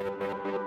Thank you.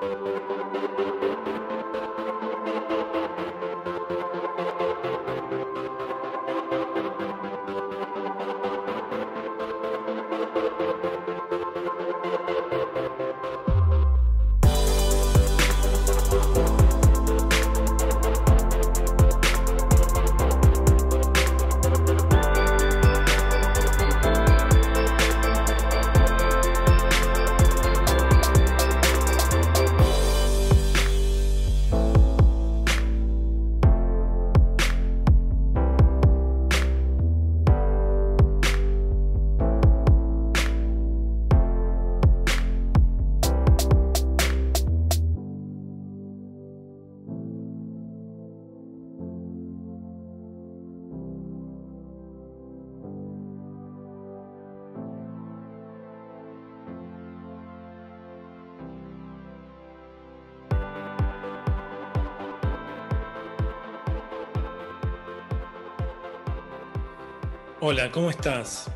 Hola, ¿cómo estás?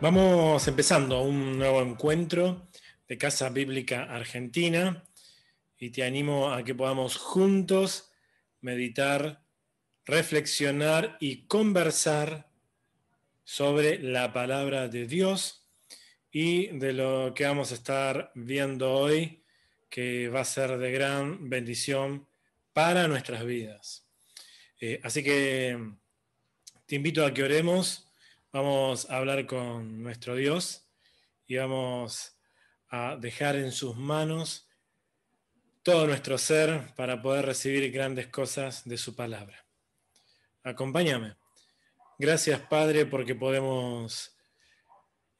Vamos empezando un nuevo encuentro de Casa Bíblica Argentina y te animo a que podamos juntos meditar, reflexionar y conversar sobre la palabra de Dios y de lo que vamos a estar viendo hoy, que va a ser de gran bendición para nuestras vidas. Eh, así que te invito a que oremos Vamos a hablar con nuestro Dios y vamos a dejar en sus manos todo nuestro ser para poder recibir grandes cosas de su palabra. Acompáñame. Gracias Padre porque podemos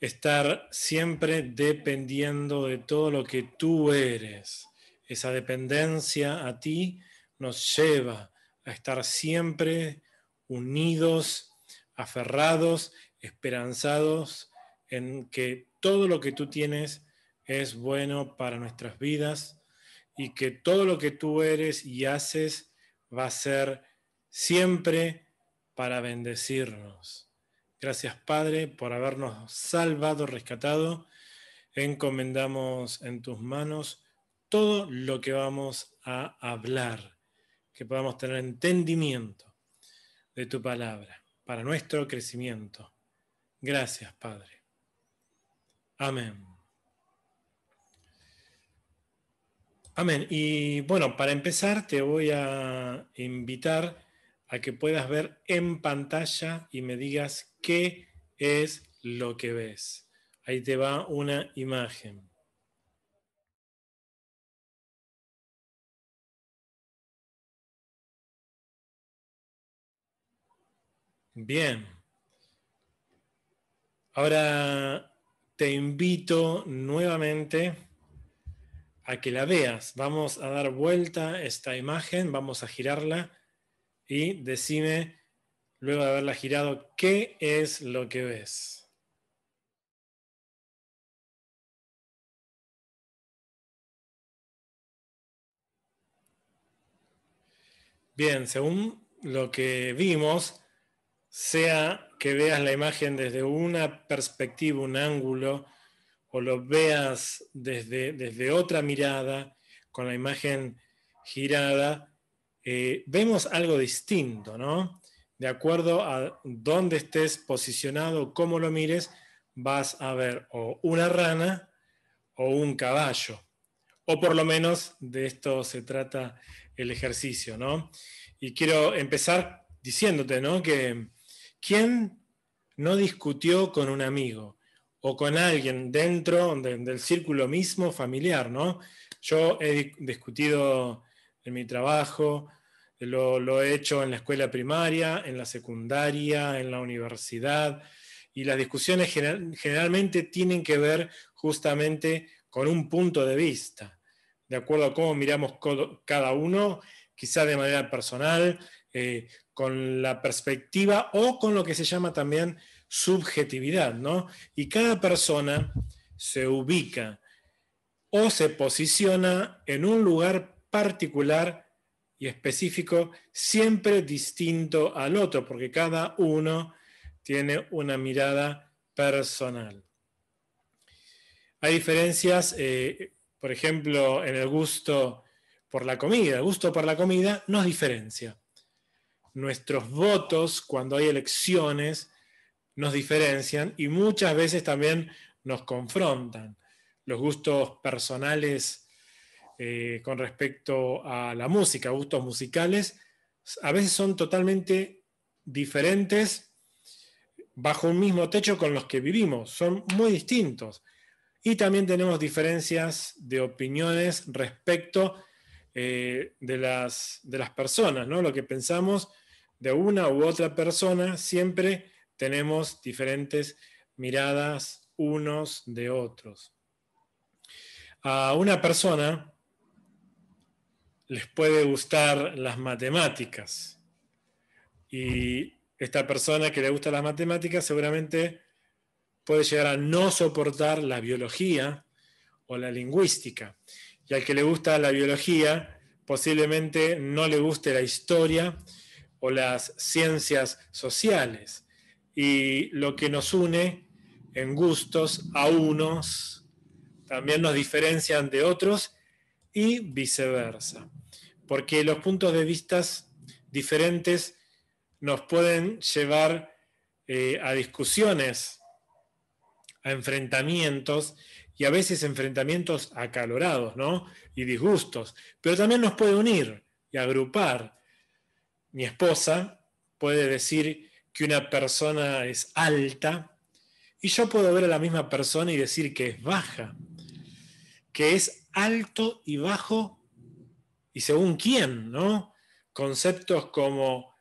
estar siempre dependiendo de todo lo que tú eres. Esa dependencia a ti nos lleva a estar siempre unidos, aferrados esperanzados en que todo lo que tú tienes es bueno para nuestras vidas y que todo lo que tú eres y haces va a ser siempre para bendecirnos. Gracias Padre por habernos salvado, rescatado. Encomendamos en tus manos todo lo que vamos a hablar, que podamos tener entendimiento de tu palabra para nuestro crecimiento Gracias, Padre. Amén. Amén. Y bueno, para empezar te voy a invitar a que puedas ver en pantalla y me digas qué es lo que ves. Ahí te va una imagen. Bien. Ahora te invito nuevamente a que la veas. Vamos a dar vuelta esta imagen, vamos a girarla y decime, luego de haberla girado, qué es lo que ves. Bien, según lo que vimos, sea que veas la imagen desde una perspectiva, un ángulo, o lo veas desde, desde otra mirada, con la imagen girada, eh, vemos algo distinto, ¿no? De acuerdo a dónde estés posicionado, cómo lo mires, vas a ver o una rana o un caballo. O por lo menos de esto se trata el ejercicio, ¿no? Y quiero empezar diciéndote, ¿no? Que ¿Quién no discutió con un amigo o con alguien dentro del círculo mismo familiar? ¿no? Yo he discutido en mi trabajo, lo, he hecho en la escuela primaria, en la secundaria, en la universidad, y las discusiones generalmente tienen que ver justamente con un punto de vista, de acuerdo a cómo miramos cada uno, quizá de manera personal, eh, con la perspectiva o con lo que se llama también subjetividad, ¿no? Y cada persona se ubica o se posiciona en un lugar particular y específico, siempre distinto al otro, porque cada uno tiene una mirada personal. Hay diferencias, eh, por ejemplo, en el gusto por la comida. El gusto por la comida no es diferencia nuestros votos cuando hay elecciones nos diferencian y muchas veces también nos confrontan. Los gustos personales eh, con respecto a la música, gustos musicales, a veces son totalmente diferentes bajo un mismo techo con los que vivimos, son muy distintos. Y también tenemos diferencias de opiniones respecto eh, de, las, de las personas, ¿no? lo que pensamos de una u otra persona, siempre tenemos diferentes miradas unos de otros. A una persona les puede gustar las matemáticas y esta persona que le gusta las matemáticas seguramente puede llegar a no soportar la biología o la lingüística. Y al que le gusta la biología, posiblemente no le guste la historia o las ciencias sociales. Y lo que nos une en gustos a unos también nos diferencian de otros y viceversa. Porque los puntos de vista diferentes nos pueden llevar eh, a discusiones, a enfrentamientos y a veces enfrentamientos acalorados ¿no? y disgustos, pero también nos puede unir y agrupar mi esposa puede decir que una persona es alta y yo puedo ver a la misma persona y decir que es baja, que es alto y bajo y según quién, ¿no? Conceptos como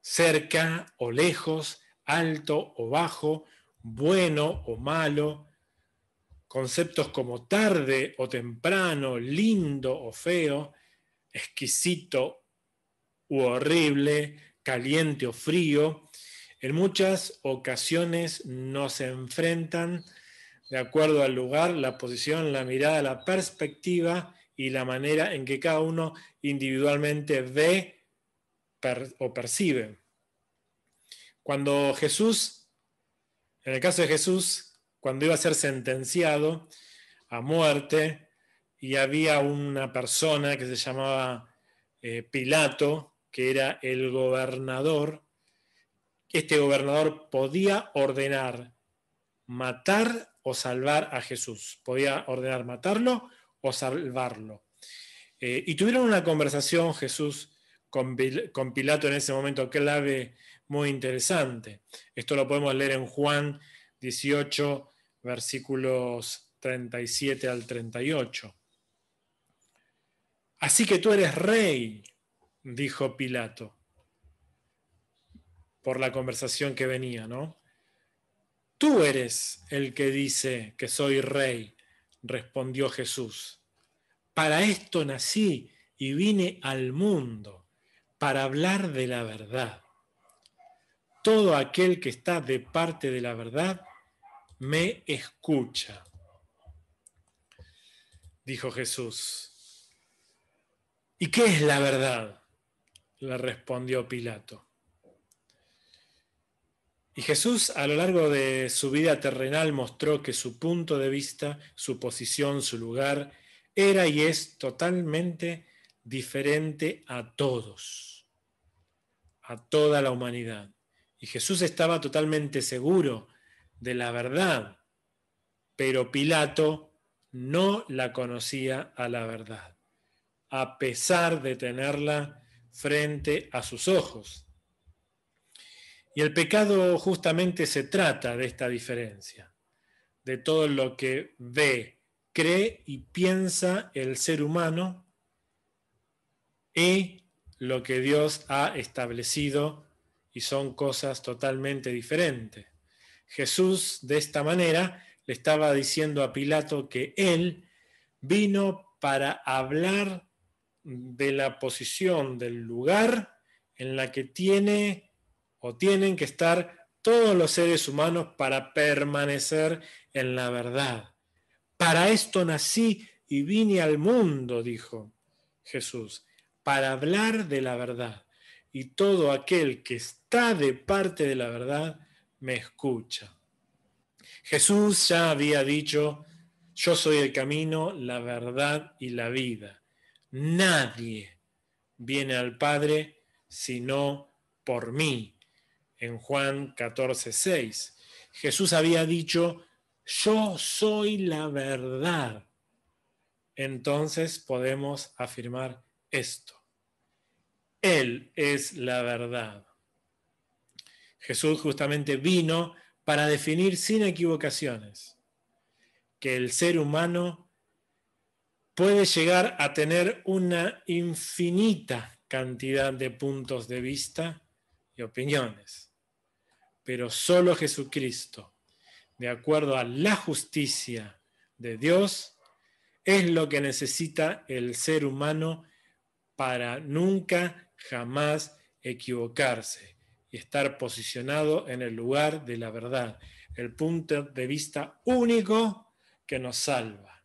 cerca o lejos, alto o bajo, bueno o malo, conceptos como tarde o temprano, lindo o feo, exquisito horrible, caliente o frío, en muchas ocasiones nos enfrentan de acuerdo al lugar, la posición, la mirada, la perspectiva y la manera en que cada uno individualmente ve o percibe. Cuando Jesús, en el caso de Jesús, cuando iba a ser sentenciado a muerte y había una persona que se llamaba eh, Pilato, que era el gobernador, este gobernador podía ordenar matar o salvar a Jesús. Podía ordenar matarlo o salvarlo. Eh, y tuvieron una conversación Jesús con, con, Pilato en ese momento clave muy interesante. Esto lo podemos leer en Juan 18, versículos 37 al 38. Así que tú eres rey, dijo Pilato, por la conversación que venía, ¿no? Tú eres el que dice que soy rey, respondió Jesús. Para esto nací y vine al mundo, para hablar de la verdad. Todo aquel que está de parte de la verdad me escucha, dijo Jesús. ¿Y qué es la verdad? le respondió Pilato. Y Jesús a lo largo de su vida terrenal mostró que su punto de vista, su posición, su lugar, era y es totalmente diferente a todos, a toda la humanidad. Y Jesús estaba totalmente seguro de la verdad, pero Pilato no la conocía a la verdad, a pesar de tenerla frente a sus ojos. Y el pecado justamente se trata de esta diferencia, de todo lo que ve, cree y piensa el ser humano y lo que Dios ha establecido y son cosas totalmente diferentes. Jesús de esta manera le estaba diciendo a Pilato que él vino para hablar de la posición, del lugar en la que tiene o tienen que estar todos los seres humanos para permanecer en la verdad. Para esto nací y vine al mundo, dijo Jesús, para hablar de la verdad. Y todo aquel que está de parte de la verdad me escucha. Jesús ya había dicho, yo soy el camino, la verdad y la vida nadie viene al Padre sino por mí. En Juan 14, 6. Jesús había dicho, yo soy la verdad. Entonces podemos afirmar esto. Él es la verdad. Jesús justamente vino para definir sin equivocaciones que el ser humano puede llegar a tener una infinita cantidad de puntos de vista y opiniones. Pero solo Jesucristo, de acuerdo a la justicia de Dios, es lo que necesita el ser humano para nunca, jamás equivocarse y estar posicionado en el lugar de la verdad, el punto de vista único que nos salva.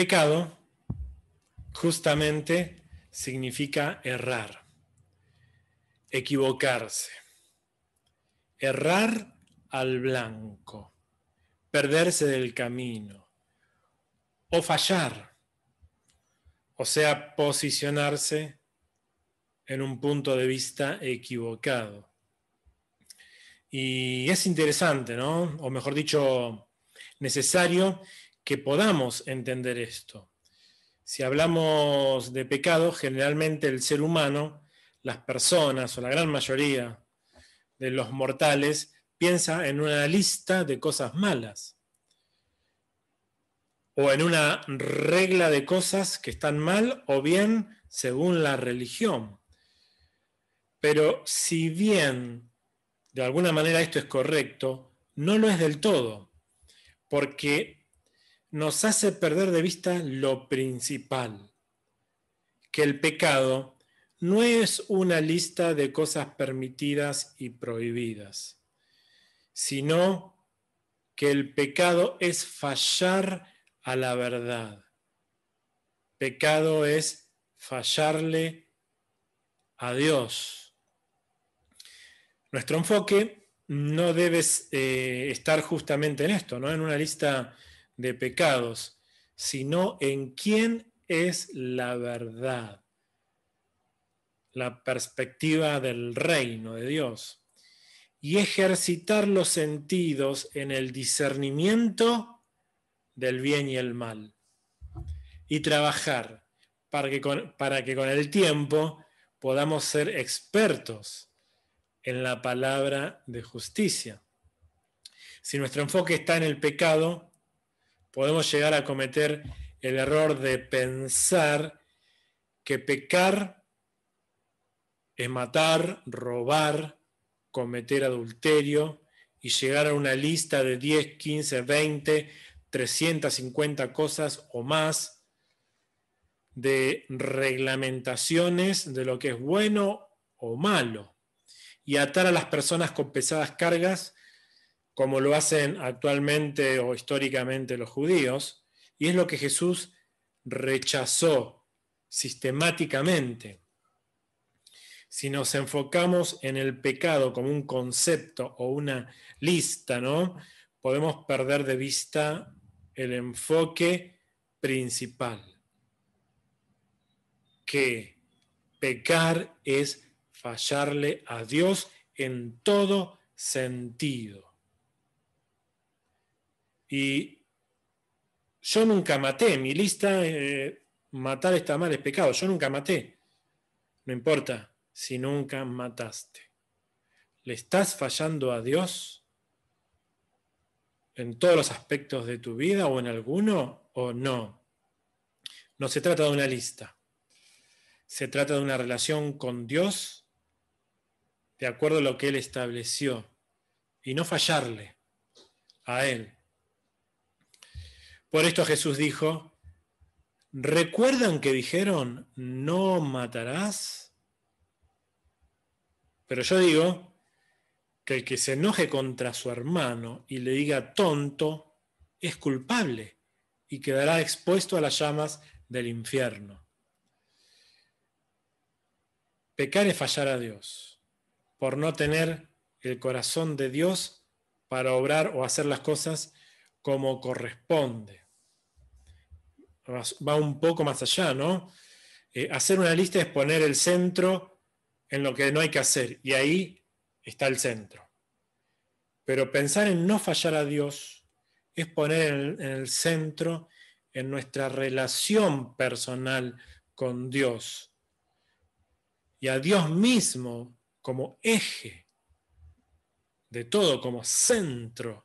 Pecado justamente significa errar, equivocarse, errar al blanco, perderse del camino o fallar, o sea, posicionarse en un punto de vista equivocado. Y es interesante, ¿no? O mejor dicho, necesario que podamos entender esto. Si hablamos de pecado, generalmente el ser humano, las personas o la gran mayoría de los mortales piensa en una lista de cosas malas o en una regla de cosas que están mal o bien según la religión. Pero si bien de alguna manera esto es correcto, no lo es del todo, porque nos hace perder de vista lo principal, que el pecado no es una lista de cosas permitidas y prohibidas, sino que el pecado es fallar a la verdad. Pecado es fallarle a Dios. Nuestro enfoque no debe eh, estar justamente en esto, ¿no? en una lista de pecados, sino en quién es la verdad, la perspectiva del reino de Dios, y ejercitar los sentidos en el discernimiento del bien y el mal, y trabajar para que con, para que con el tiempo podamos ser expertos en la palabra de justicia. Si nuestro enfoque está en el pecado, podemos llegar a cometer el error de pensar que pecar es matar, robar, cometer adulterio y llegar a una lista de 10, 15, 20, 350 cosas o más de reglamentaciones de lo que es bueno o malo y atar a las personas con pesadas cargas como lo hacen actualmente o históricamente los judíos, y es lo que Jesús rechazó sistemáticamente. Si nos enfocamos en el pecado como un concepto o una lista, ¿no? podemos perder de vista el enfoque principal, que pecar es fallarle a Dios en todo sentido. Y yo nunca maté, mi lista, eh, matar está mal, es pecado, yo nunca maté. No importa si nunca mataste. ¿Le estás fallando a Dios en todos los aspectos de tu vida o en alguno o no? No se trata de una lista. Se trata de una relación con Dios de acuerdo a lo que Él estableció y no fallarle a Él por esto Jesús dijo, ¿recuerdan que dijeron, no matarás? Pero yo digo que el que se enoje contra su hermano y le diga tonto, es culpable y quedará expuesto a las llamas del infierno. Pecar es fallar a Dios, por no tener el corazón de Dios para obrar o hacer las cosas como corresponde. Va un poco más allá, ¿no? Eh, hacer una lista es poner el centro en lo que no hay que hacer, y ahí está el centro. Pero pensar en no fallar a Dios es poner en el centro en nuestra relación personal con Dios y a Dios mismo como eje de todo, como centro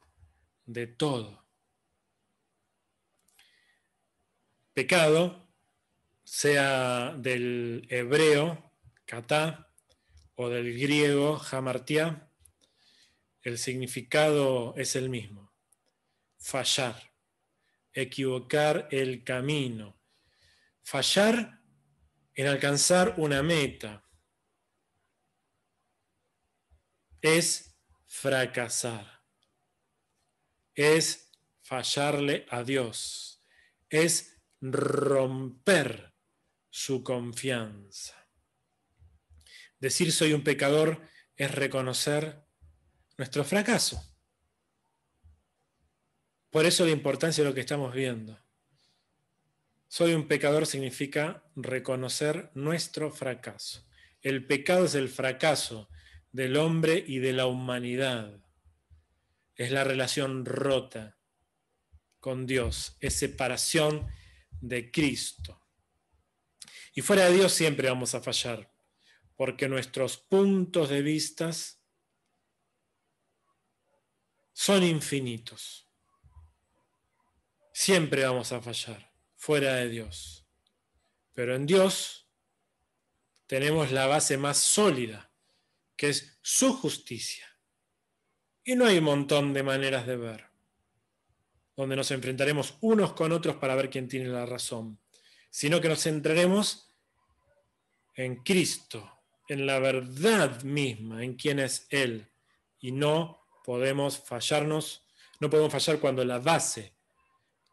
de todo. pecado, sea del hebreo, katá, o del griego, hamartia, el significado es el mismo. Fallar, equivocar el camino. Fallar en alcanzar una meta es fracasar, es fallarle a Dios, es romper su confianza. Decir soy un pecador es reconocer nuestro fracaso. Por eso la importancia de lo que estamos viendo. Soy un pecador significa reconocer nuestro fracaso. El pecado es el fracaso del hombre y de la humanidad. Es la relación rota con Dios, es separación de Cristo. Y fuera de Dios siempre vamos a fallar, porque nuestros puntos de vistas son infinitos. Siempre vamos a fallar, fuera de Dios. Pero en Dios tenemos la base más sólida, que es su justicia. Y no hay un montón de maneras de ver donde nos enfrentaremos unos con otros para ver quién tiene la razón, sino que nos centraremos en Cristo, en la verdad misma, en quién es Él. Y no podemos fallarnos, no podemos fallar cuando la base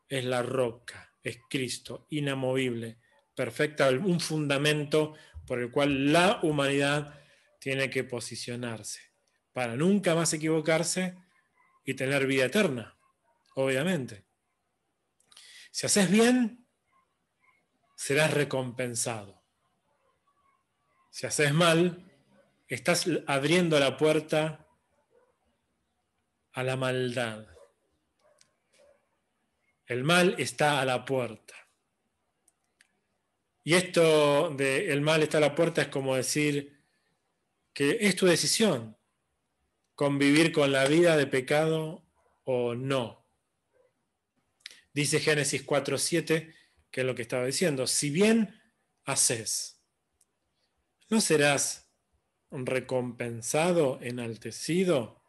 es la roca, es Cristo, inamovible, perfecta, un fundamento por el cual la humanidad tiene que posicionarse para nunca más equivocarse y tener vida eterna obviamente. Si haces bien, serás recompensado. Si haces mal, estás abriendo la puerta a la maldad. El mal está a la puerta. Y esto de el mal está a la puerta es como decir que es tu decisión convivir con la vida de pecado o no. Dice Génesis 4.7, que es lo que estaba diciendo, si bien haces, ¿no serás recompensado, enaltecido?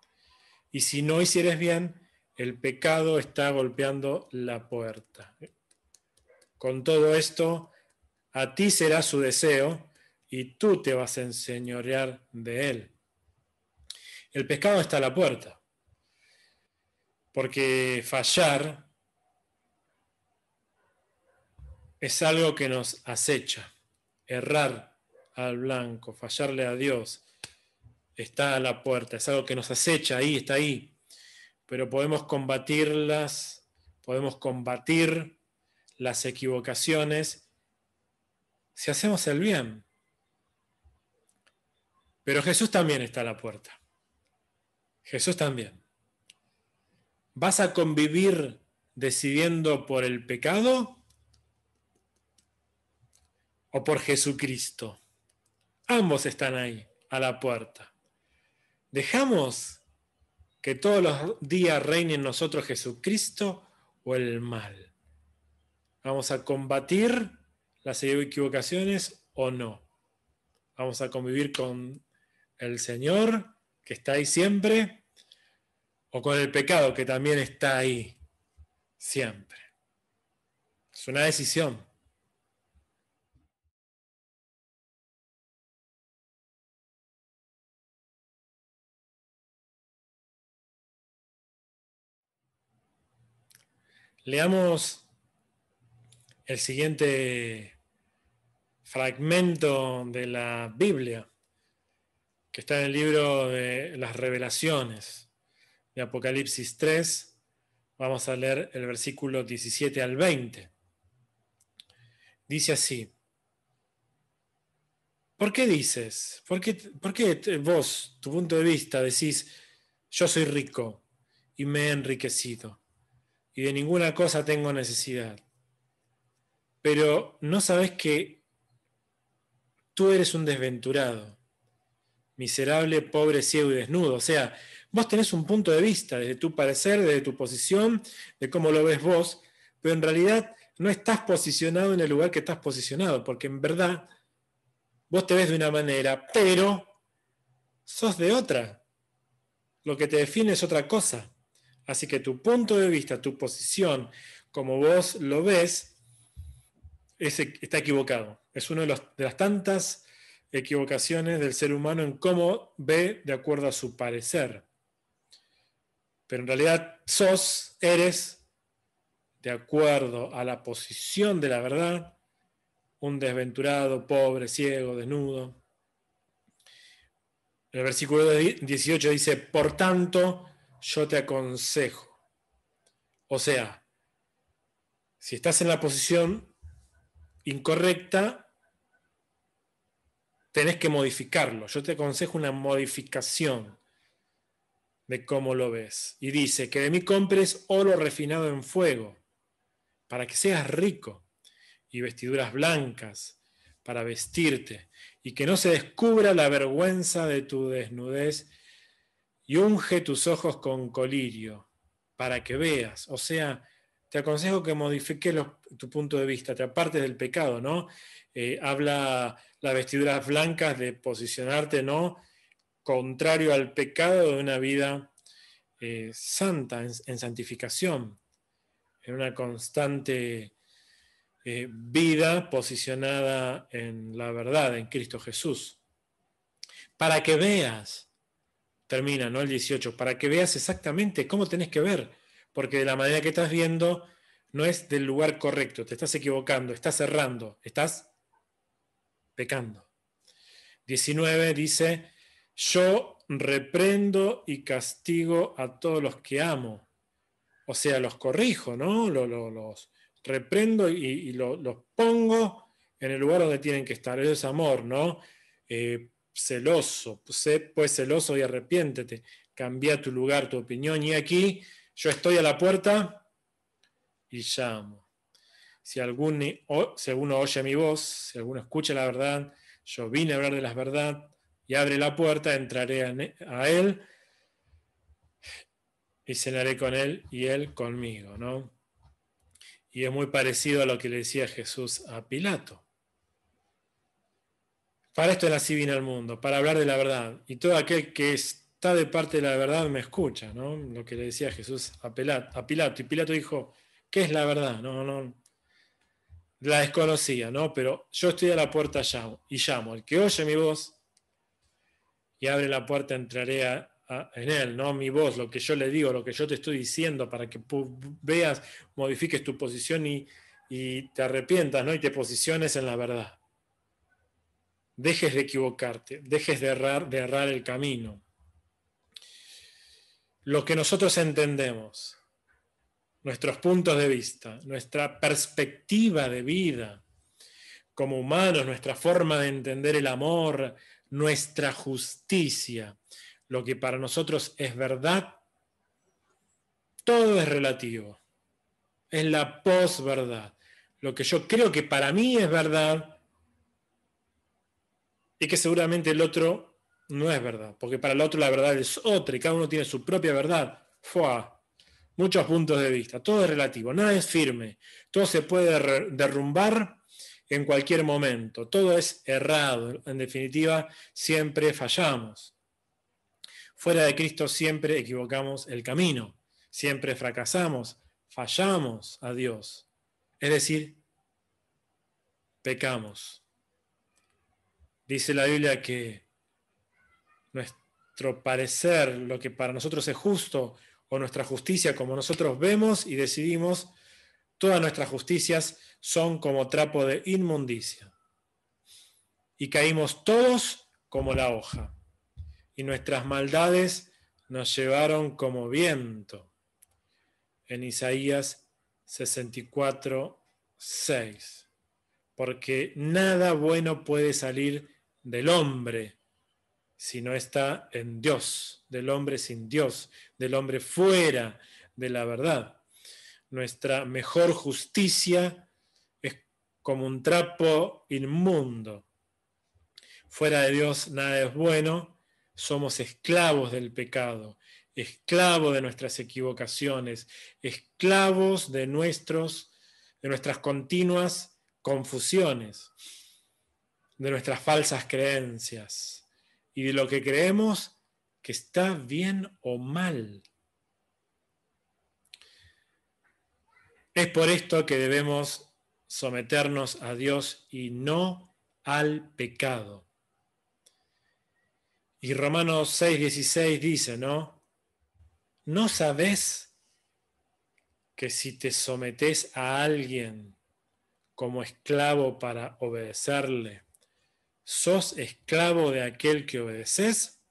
Y si no hicieres bien, el pecado está golpeando la puerta. Con todo esto, a ti será su deseo y tú te vas a enseñorear de él. El pecado está a la puerta, porque fallar es algo que nos acecha. Errar al blanco, fallarle a Dios, está a la puerta, es algo que nos acecha ahí, está ahí. Pero podemos combatirlas, podemos combatir las equivocaciones si hacemos el bien. Pero Jesús también está a la puerta. Jesús también. ¿Vas a convivir decidiendo por el pecado o por Jesucristo. Ambos están ahí, a la puerta. ¿Dejamos que todos los días reine en nosotros Jesucristo o el mal? ¿Vamos a combatir las equivocaciones o no? ¿Vamos a convivir con el Señor que está ahí siempre o con el pecado que también está ahí siempre? Es una decisión. Leamos el siguiente fragmento de la Biblia, que está en el libro de las revelaciones de Apocalipsis 3. Vamos a leer el versículo 17 al 20. Dice así. ¿Por qué dices? ¿Por qué, por qué vos, tu punto de vista, decís, yo soy rico y me he enriquecido? y de ninguna cosa tengo necesidad. Pero no sabes que tú eres un desventurado, miserable, pobre, ciego y desnudo. O sea, vos tenés un punto de vista desde tu parecer, desde tu posición, de cómo lo ves vos, pero en realidad no estás posicionado en el lugar que estás posicionado, porque en verdad vos te ves de una manera, pero sos de otra. Lo que te define es otra cosa. Así que tu punto de vista, tu posición, como vos lo ves, está equivocado. Es una de, de las tantas equivocaciones del ser humano en cómo ve de acuerdo a su parecer. Pero en realidad sos, eres, de acuerdo a la posición de la verdad, un desventurado, pobre, ciego, desnudo. el versículo 18 dice, por tanto, yo te aconsejo. O sea, si estás en la posición incorrecta, tenés que modificarlo. Yo te aconsejo una modificación de cómo lo ves. Y dice, que de mí compres oro refinado en fuego, para que seas rico, y vestiduras blancas, para vestirte, y que no se descubra la vergüenza de tu desnudez y unge tus ojos con colirio para que veas. O sea, te aconsejo que modifiques tu punto de vista, te apartes del pecado, ¿no? Eh, habla las vestiduras blancas de posicionarte, ¿no? Contrario al pecado de una vida eh, santa, en, santificación, en una constante eh, vida posicionada en la verdad, en Cristo Jesús. Para que veas, termina, ¿no? El 18, para que veas exactamente cómo tenés que ver, porque de la manera que estás viendo no es del lugar correcto, te estás equivocando, estás cerrando estás pecando. 19 dice, yo reprendo y castigo a todos los que amo. O sea, los corrijo, ¿no? Los, reprendo y, los, pongo en el lugar donde tienen que estar. Eso es amor, ¿no? Eh, celoso, pues celoso y arrepiéntete, cambia tu lugar, tu opinión. Y aquí yo estoy a la puerta y llamo. Si, si alguno oye mi voz, si alguno escucha la verdad, yo vine a hablar de la verdad y abre la puerta, entraré a él y cenaré con él y él conmigo, ¿no? Y es muy parecido a lo que le decía Jesús a Pilato. Para esto la vine al mundo, para hablar de la verdad. Y todo aquel que está de parte de la verdad me escucha, ¿no? Lo que le decía Jesús a, Pilato. Y Pilato dijo, ¿qué es la verdad? No, no. La desconocía, ¿no? Pero yo estoy a la puerta y llamo. El que oye mi voz y abre la puerta entraré en él, ¿no? Mi voz, lo que yo le digo, lo que yo te estoy diciendo para que veas, modifiques tu posición y, y te arrepientas, ¿no? Y te posiciones en la verdad dejes de equivocarte, dejes de errar, de errar el camino. Lo que nosotros entendemos, nuestros puntos de vista, nuestra perspectiva de vida como humanos, nuestra forma de entender el amor, nuestra justicia, lo que para nosotros es verdad, todo es relativo. Es la posverdad. Lo que yo creo que para mí es verdad, y que seguramente el otro no es verdad, porque para el otro la verdad es otra y cada uno tiene su propia verdad. Muchos puntos de vista, todo es relativo, nada es firme, todo se puede derrumbar en cualquier momento, todo es errado, en definitiva siempre fallamos. Fuera de Cristo siempre equivocamos el camino, siempre fracasamos, fallamos a Dios, es decir, pecamos. Dice la Biblia que nuestro parecer, lo que para nosotros es justo, o nuestra justicia, como nosotros vemos y decidimos, todas nuestras justicias son como trapo de inmundicia. Y caímos todos como la hoja. Y nuestras maldades nos llevaron como viento. En Isaías 64, 6. Porque nada bueno puede salir del hombre, si no está en Dios, del hombre sin Dios, del hombre fuera de la verdad. Nuestra mejor justicia es como un trapo inmundo. Fuera de Dios nada es bueno, somos esclavos del pecado, esclavos de nuestras equivocaciones, esclavos de, nuestros, de nuestras continuas confusiones de nuestras falsas creencias y de lo que creemos que está bien o mal. Es por esto que debemos someternos a Dios y no al pecado. Y Romanos 6, dice, ¿no? ¿No sabes que si te sometes a alguien como esclavo para obedecerle, sos esclavo de aquel que obedeces,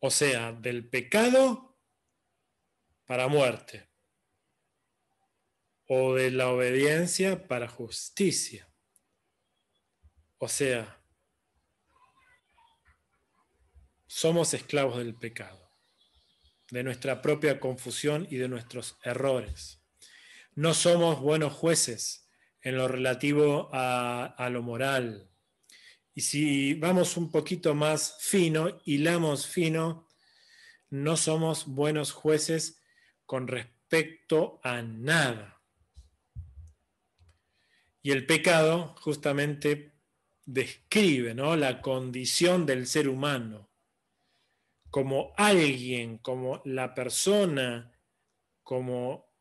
o sea, del pecado para muerte, o de la obediencia para justicia. O sea, somos esclavos del pecado, de nuestra propia confusión y de nuestros errores. No somos buenos jueces en lo relativo a, lo moral, y si vamos un poquito más fino, hilamos fino, no somos buenos jueces con respecto a nada. Y el pecado justamente describe ¿no? la condición del ser humano como alguien, como la persona, como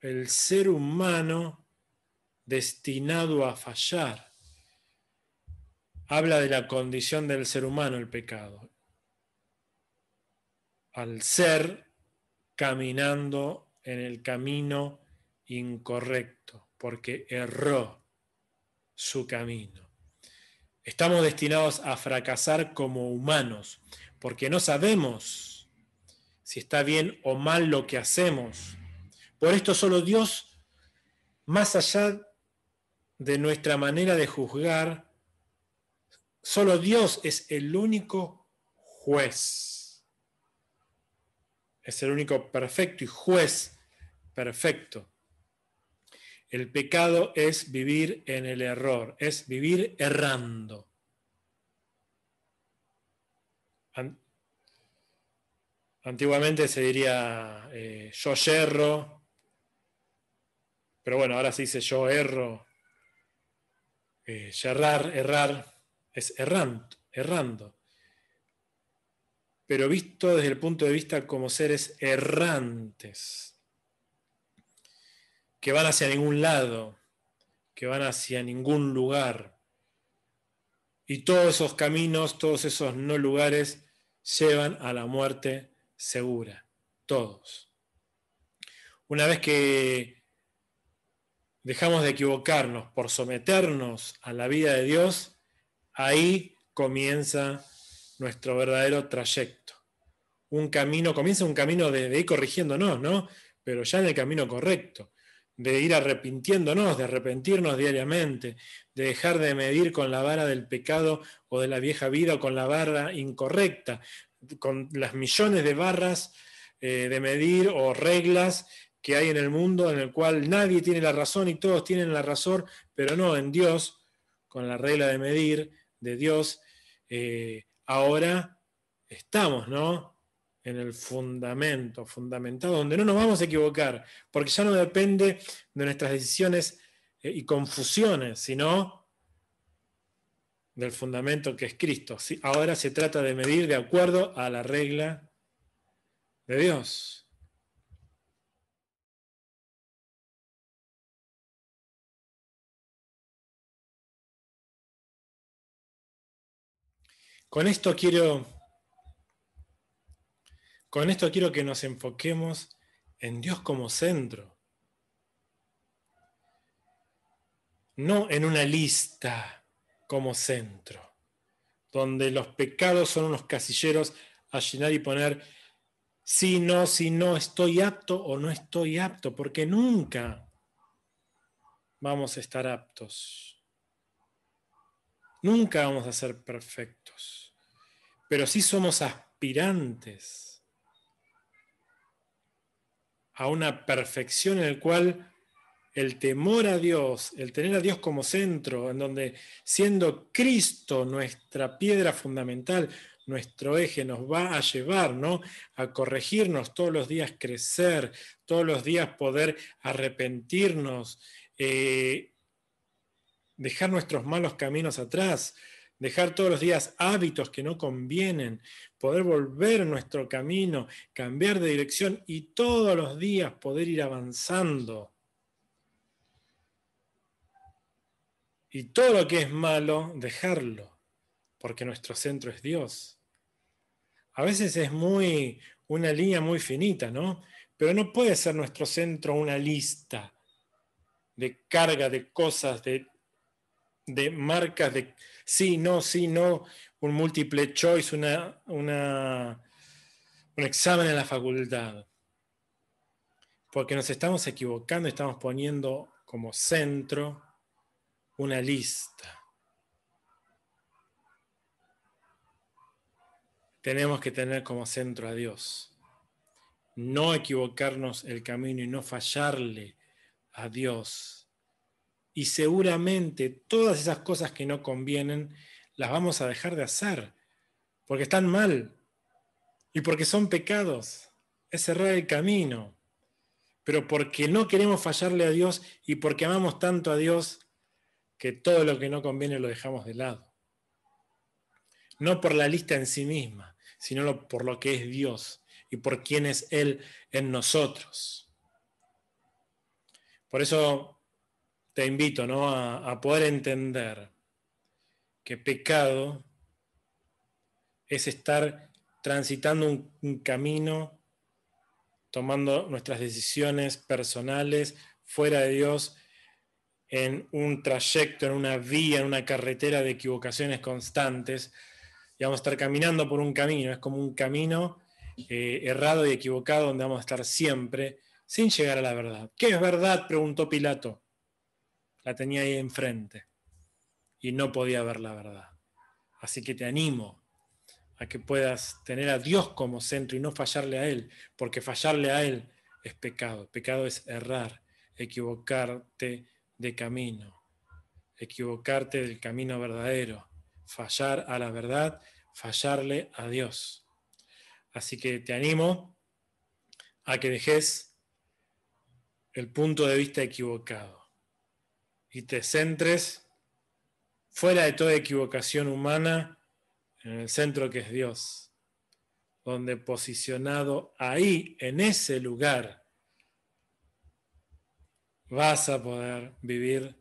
el ser humano destinado a fallar habla de la condición del ser humano el pecado. Al ser caminando en el camino incorrecto, porque erró su camino. Estamos destinados a fracasar como humanos, porque no sabemos si está bien o mal lo que hacemos. Por esto solo Dios, más allá de nuestra manera de juzgar, Solo Dios es el único juez. Es el único perfecto y juez perfecto. El pecado es vivir en el error, es vivir errando. Antiguamente se diría eh, yo yerro, pero bueno, ahora se dice yo erro, eh, yerrar, errar es errando. Pero visto desde el punto de vista como seres errantes, que van hacia ningún lado, que van hacia ningún lugar. Y todos esos caminos, todos esos no lugares llevan a la muerte segura, todos. Una vez que dejamos de equivocarnos por someternos a la vida de Dios, Ahí comienza nuestro verdadero trayecto. Un camino, comienza un camino de, ir corrigiéndonos, ¿no? Pero ya en el camino correcto, de ir arrepintiéndonos, de arrepentirnos diariamente, de dejar de medir con la vara del pecado o de la vieja vida o con la vara incorrecta, con las millones de barras eh, de medir o reglas que hay en el mundo en el cual nadie tiene la razón y todos tienen la razón, pero no en Dios, con la regla de medir, de Dios, eh, ahora estamos, ¿no? En el fundamento, fundamentado, donde no nos vamos a equivocar, porque ya no depende de nuestras decisiones eh, y confusiones, sino del fundamento que es Cristo. Ahora se trata de medir de acuerdo a la regla de Dios. Con esto quiero. Con esto quiero que nos enfoquemos en Dios como centro. No en una lista como centro, donde los pecados son unos casilleros a llenar y poner si no, si no estoy apto o no estoy apto, porque nunca vamos a estar aptos. Nunca vamos a ser perfectos, pero sí somos aspirantes a una perfección en la cual el temor a Dios, el tener a Dios como centro, en donde siendo Cristo nuestra piedra fundamental, nuestro eje nos va a llevar ¿no? a corregirnos todos los días, crecer, todos los días poder arrepentirnos, eh, dejar nuestros malos caminos atrás, dejar todos los días hábitos que no convienen, poder volver nuestro camino, cambiar de dirección y todos los días poder ir avanzando. Y todo lo que es malo, dejarlo, porque nuestro centro es Dios. A veces es muy una línea muy finita, ¿no? Pero no puede ser nuestro centro una lista de carga de cosas, de de marcas de sí, no, sí, no, un múltiple choice, una, una, un examen en la facultad. Porque nos estamos equivocando, estamos poniendo como centro una lista. Tenemos que tener como centro a Dios. No equivocarnos el camino y no fallarle a Dios y seguramente todas esas cosas que no convienen las vamos a dejar de hacer, porque están mal y porque son pecados. Es cerrar el camino. Pero porque no queremos fallarle a Dios y porque amamos tanto a Dios que todo lo que no conviene lo dejamos de lado. No por la lista en sí misma, sino por lo que es Dios y por quién es Él en nosotros. Por eso te invito a, poder entender que pecado es estar transitando un, camino, tomando nuestras decisiones personales fuera de Dios, en un trayecto, en una vía, en una carretera de equivocaciones constantes. Y vamos a estar caminando por un camino, es como un camino eh, errado y equivocado donde vamos a estar siempre sin llegar a la verdad. ¿Qué es verdad? preguntó Pilato la tenía ahí enfrente y no podía ver la verdad. Así que te animo a que puedas tener a Dios como centro y no fallarle a Él, porque fallarle a Él es pecado. Pecado es errar, equivocarte de camino, equivocarte del camino verdadero, fallar a la verdad, fallarle a Dios. Así que te animo a que dejes el punto de vista equivocado y te centres fuera de toda equivocación humana en el centro que es Dios, donde posicionado ahí, en ese lugar, vas a poder vivir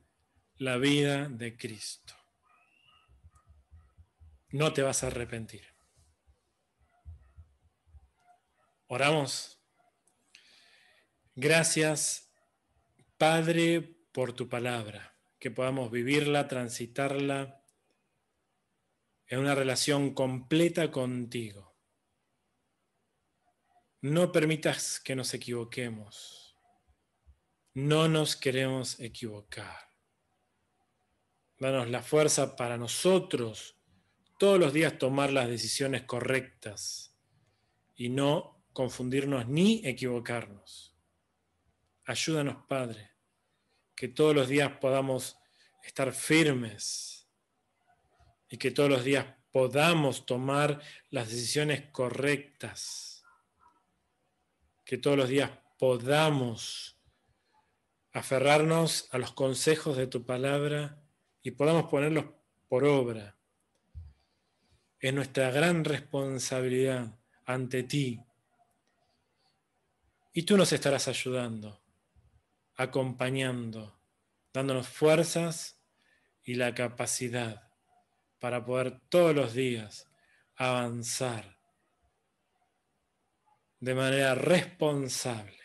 la vida de Cristo. No te vas a arrepentir. Oramos. Gracias, Padre, por tu palabra, que podamos vivirla, transitarla en una relación completa contigo. No permitas que nos equivoquemos. No nos queremos equivocar. Danos la fuerza para nosotros todos los días tomar las decisiones correctas y no confundirnos ni equivocarnos. Ayúdanos, Padre que todos los días podamos estar firmes y que todos los días podamos tomar las decisiones correctas, que todos los días podamos aferrarnos a los consejos de tu palabra y podamos ponerlos por obra. Es nuestra gran responsabilidad ante ti. Y tú nos estarás ayudando, acompañando dándonos fuerzas y la capacidad para poder todos los días avanzar de manera responsable,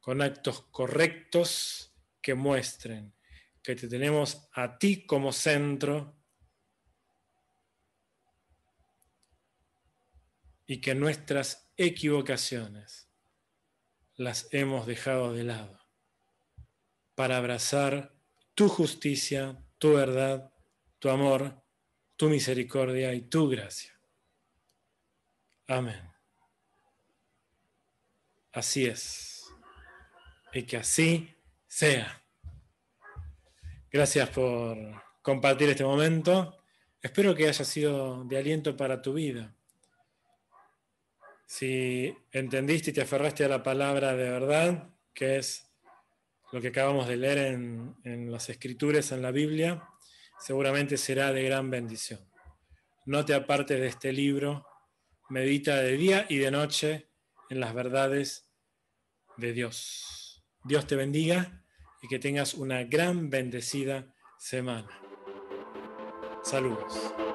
con actos correctos que muestren que te tenemos a ti como centro y que nuestras equivocaciones las hemos dejado de lado para abrazar tu justicia, tu verdad, tu amor, tu misericordia y tu gracia. Amén. Así es. Y que así sea. Gracias por compartir este momento. Espero que haya sido de aliento para tu vida. Si entendiste y te aferraste a la palabra de verdad, que es lo que acabamos de leer en, las escrituras, en la Biblia, seguramente será de gran bendición. No te apartes de este libro, medita de día y de noche en las verdades de Dios. Dios te bendiga y que tengas una gran bendecida semana. Saludos.